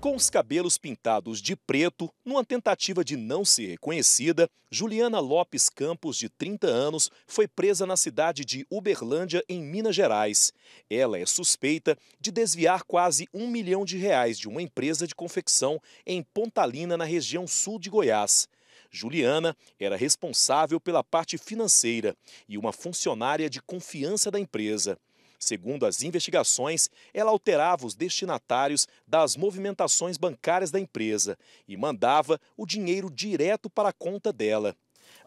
Com os cabelos pintados de preto, numa tentativa de não ser reconhecida, Juliana Lopes Campos, de 30 anos, foi presa na cidade de Uberlândia, em Minas Gerais. Ela é suspeita de desviar quase um milhão de reais de uma empresa de confecção em Pontalina, na região sul de Goiás. Juliana era responsável pela parte financeira e uma funcionária de confiança da empresa. Segundo as investigações, ela alterava os destinatários das movimentações bancárias da empresa e mandava o dinheiro direto para a conta dela.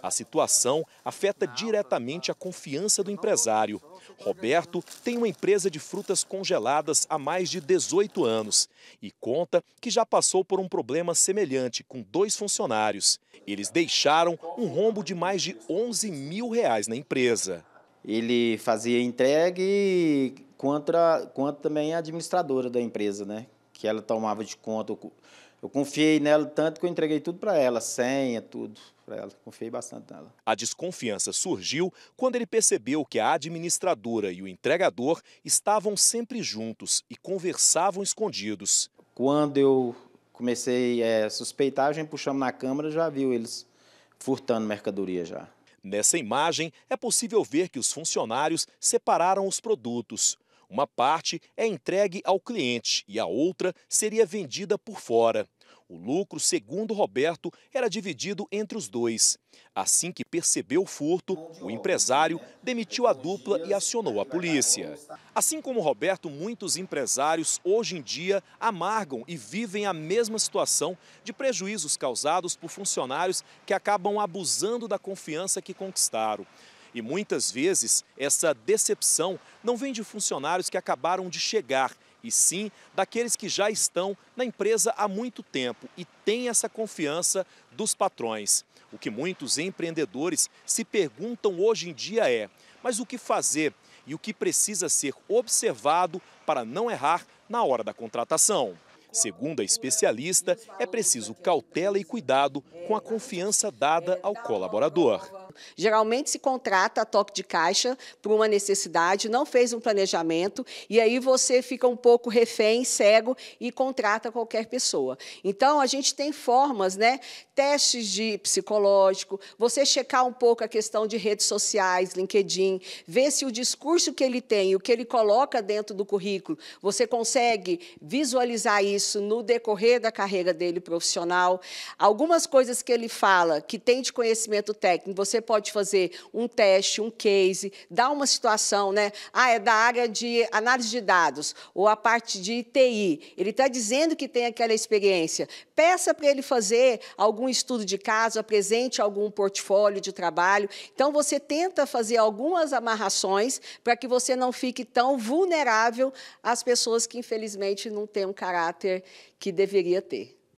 A situação afeta diretamente a confiança do empresário. Roberto tem uma empresa de frutas congeladas há mais de 18 anos e conta que já passou por um problema semelhante com dois funcionários. Eles deixaram um rombo de mais de 11 mil reais na empresa ele fazia entregue contra, contra também a administradora da empresa, né? Que ela tomava de conta. Eu confiei nela tanto que eu entreguei tudo para ela, senha, tudo para ela. Confiei bastante nela. A desconfiança surgiu quando ele percebeu que a administradora e o entregador estavam sempre juntos e conversavam escondidos. Quando eu comecei a eh, é, suspeitar, a gente puxamos na câmera já viu eles furtando mercadoria já. Nessa imagem, é possível ver que os funcionários separaram os produtos. Uma parte é entregue ao cliente e a outra seria vendida por fora. O lucro, segundo Roberto, era dividido entre os dois. Assim que percebeu o furto, o empresário demitiu a dupla e acionou a polícia. Assim como Roberto, muitos empresários hoje em dia amargam e vivem a mesma situação de prejuízos causados por funcionários que acabam abusando da confiança que conquistaram. E muitas vezes essa decepção não vem de funcionários que acabaram de chegar e sim daqueles que já estão na empresa há muito tempo e têm essa confiança dos patrões. O que muitos empreendedores se perguntam hoje em dia é: mas o que fazer e o que precisa ser observado para não errar na hora da contratação? Segundo a especialista, é preciso cautela e cuidado com a confiança dada ao colaborador. Geralmente se contrata a toque de caixa por uma necessidade, não fez um planejamento, e aí você fica um pouco refém, cego e contrata qualquer pessoa. Então, a gente tem formas, né? Testes de psicológico, você checar um pouco a questão de redes sociais, LinkedIn, ver se o discurso que ele tem, o que ele coloca dentro do currículo, você consegue visualizar isso no decorrer da carreira dele profissional. Algumas coisas que ele fala, que tem de conhecimento técnico, você pode fazer um teste, um case, dar uma situação, né? Ah, é da área de análise de dados ou a parte de TI. Ele está dizendo que tem aquela experiência. Peça para ele fazer algum estudo de caso, apresente algum portfólio de trabalho. Então, você tenta fazer algumas amarrações para que você não fique tão vulnerável às pessoas que, infelizmente, não têm um caráter que deveria ter.